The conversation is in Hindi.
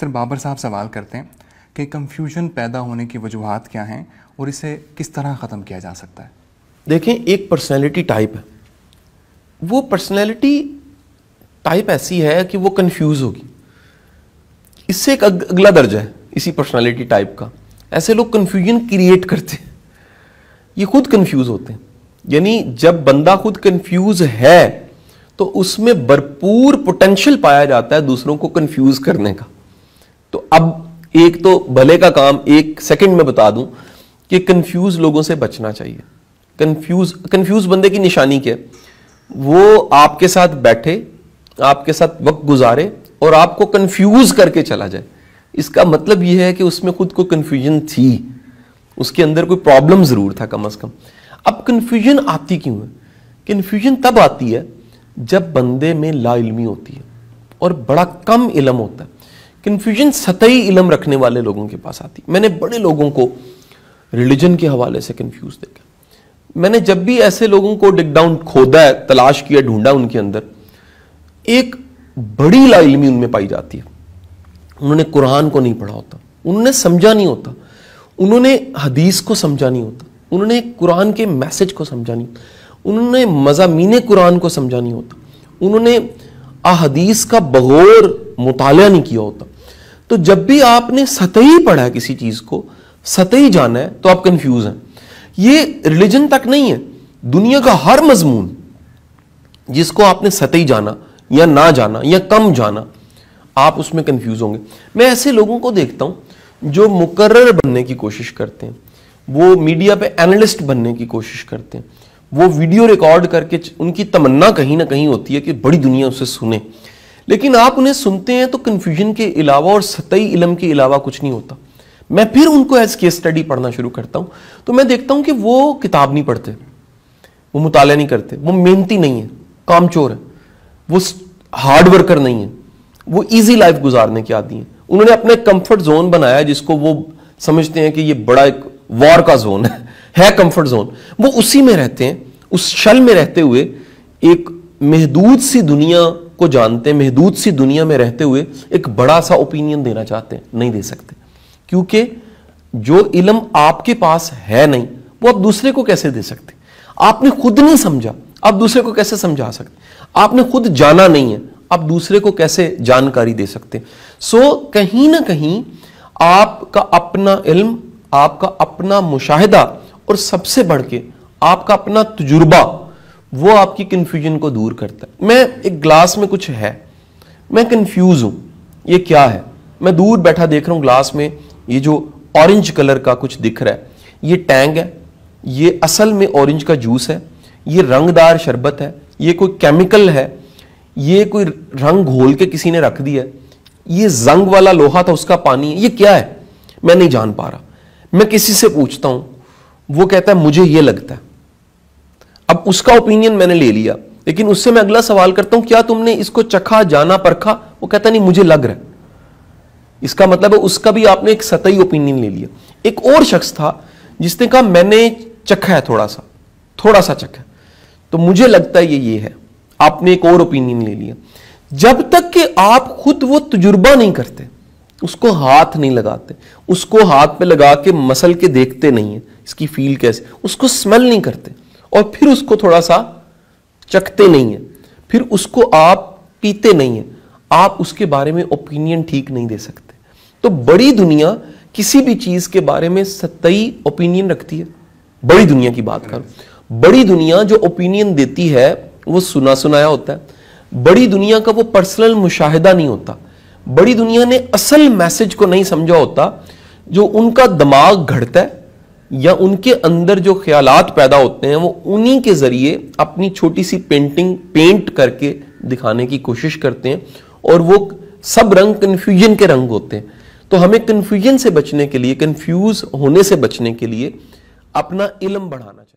सर बाबर साहब सवाल करते हैं कि कन्फ्यूजन पैदा होने की वजूहत क्या हैं और इसे किस तरह ख़त्म किया जा सकता है देखें एक पर्सनैलिटी टाइप है वो पर्सनैलिटी टाइप ऐसी है कि वो कन्फ्यूज़ होगी इससे एक अगला दर्जा है इसी पर्सनैलिटी टाइप का ऐसे लोग कन्फ्यूजन क्रिएट करते हैं ये खुद कन्फ्यूज़ होते हैं यानी जब बंदा खुद कन्फ्यूज़ है तो उसमें भरपूर पोटेंशियल पाया जाता है दूसरों को कन्फ्यूज़ करने का तो अब एक तो भले का काम एक सेकंड में बता दूं कि कंफ्यूज लोगों से बचना चाहिए कंफ्यूज कंफ्यूज बंदे की निशानी क्या है वो आपके साथ बैठे आपके साथ वक्त गुजारे और आपको कंफ्यूज करके चला जाए इसका मतलब यह है कि उसमें खुद को कंफ्यूजन थी उसके अंदर कोई प्रॉब्लम ज़रूर था कम अज़ कम अब कन्फ्यूजन आती क्यों है कन्फ्यूजन तब आती है जब बंदे में लाइलमी होती है और बड़ा कम इलम होता है कन्फ्यूजन सतही इलम रखने वाले लोगों के पास आती मैंने बड़े लोगों को रिलीजन के हवाले से कन्फ्यूज देखा मैंने जब भी ऐसे लोगों को डिग डाउन खोदा है तलाश किया ढूंढा उनके अंदर एक बड़ी लाइलमी उनमें पाई जाती है उन्होंने कुरान को नहीं पढ़ा होता उन्होंने समझा नहीं होता उन्होंने हदीस को समझा नहीं होता उन्होंने कुरान के मैसेज को समझा नहीं उन्होंने मजामी कुरान को समझा नहीं होता उन्होंने अहदीस का बगौर मुताल नहीं किया होता तो जब भी आपने सतही पढ़ा है किसी चीज़ को सतही जाना है तो आप कंफ्यूज हैं ये रिलीजन तक नहीं है दुनिया का हर मजमून जिसको आपने सतही जाना या ना जाना या कम जाना आप उसमें कंफ्यूज होंगे मैं ऐसे लोगों को देखता हूं जो मुकर्र बनने की कोशिश करते हैं वो मीडिया पे एनालिस्ट बनने की कोशिश करते हैं वो वीडियो रिकॉर्ड करके उनकी तमन्ना कहीं ना कहीं होती है कि बड़ी दुनिया उसे सुने लेकिन आप उन्हें सुनते हैं तो कंफ्यूजन के अलावा और सतही इलम के अलावा कुछ नहीं होता मैं फिर उनको एज केस स्टडी पढ़ना शुरू करता हूं तो मैं देखता हूं कि वो किताब नहीं पढ़ते वो मुताल नहीं करते वो मेहनती नहीं है कामचोर है वो हार्ड वर्कर नहीं है वो ईजी लाइफ गुजारने के आदि हैं उन्होंने अपना कंफर्ट जोन बनाया जिसको वो समझते हैं कि ये बड़ा एक वॉर का जोन है है कंफर्ट जोन वो उसी में रहते हैं उस शल में रहते हुए एक महदूद सी दुनिया को जानते महदूद सी दुनिया में रहते हुए एक बड़ा सा ओपिनियन देना चाहते नहीं दे सकते क्योंकि जो इलम आपके पास है नहीं वो आप दूसरे को कैसे दे सकते आपने खुद नहीं समझा आप दूसरे को कैसे समझा सकते आपने खुद जाना नहीं है आप दूसरे को कैसे जानकारी दे सकते सो so, कहीं ना कहीं आपका अपना इल्म आपका अपना मुशाहिदा और सबसे बढ़ के आपका अपना तजुर्बा वो आपकी कन्फ्यूजन को दूर करता है मैं एक ग्लास में कुछ है मैं कन्फ्यूज़ हूँ ये क्या है मैं दूर बैठा देख रहा हूँ ग्लास में ये जो ऑरेंज कलर का कुछ दिख रहा है ये टैंग है ये असल में ऑरेंज का जूस है ये रंगदार शरबत है ये कोई केमिकल है ये कोई रंग घोल के किसी ने रख दिया ये जंग वाला लोहा था उसका पानी है ये क्या है मैं नहीं जान पा रहा मैं किसी से पूछता हूँ वो कहता है मुझे ये लगता है अब उसका ओपिनियन मैंने ले लिया लेकिन उससे मैं अगला सवाल करता हूं क्या तुमने इसको चखा जाना परखा वो कहता नहीं मुझे लग रहा है इसका मतलब है उसका भी आपने एक सतही ओपिनियन ले लिया एक और शख्स था जिसने कहा मैंने चखा है थोड़ा सा थोड़ा सा चखा तो मुझे लगता है ये ये है आपने एक और ओपिनियन ले लिया जब तक कि आप खुद वो तजुर्बा नहीं करते उसको हाथ नहीं लगाते उसको हाथ पे लगा के मसल के देखते नहीं है इसकी फील कैसे उसको स्मेल नहीं करते और फिर उसको थोड़ा सा चखते नहीं है फिर उसको आप पीते नहीं है आप उसके बारे में ओपिनियन ठीक नहीं दे सकते तो बड़ी दुनिया किसी भी चीज के बारे में सतई ओपिनियन रखती है बड़ी दुनिया की बात करो बड़ी दुनिया जो ओपिनियन देती है वो सुना सुनाया होता है बड़ी दुनिया का वो पर्सनल मुशाहिदा नहीं होता बड़ी दुनिया ने असल मैसेज को नहीं समझा होता जो उनका दिमाग घड़ता है या उनके अंदर जो ख्यालात पैदा होते हैं वो उन्हीं के ज़रिए अपनी छोटी सी पेंटिंग पेंट करके दिखाने की कोशिश करते हैं और वो सब रंग कन्फ्यूजन के रंग होते हैं तो हमें कन्फ्यूजन से बचने के लिए कन्फ्यूज़ होने से बचने के लिए अपना इलम बढ़ाना चाहिए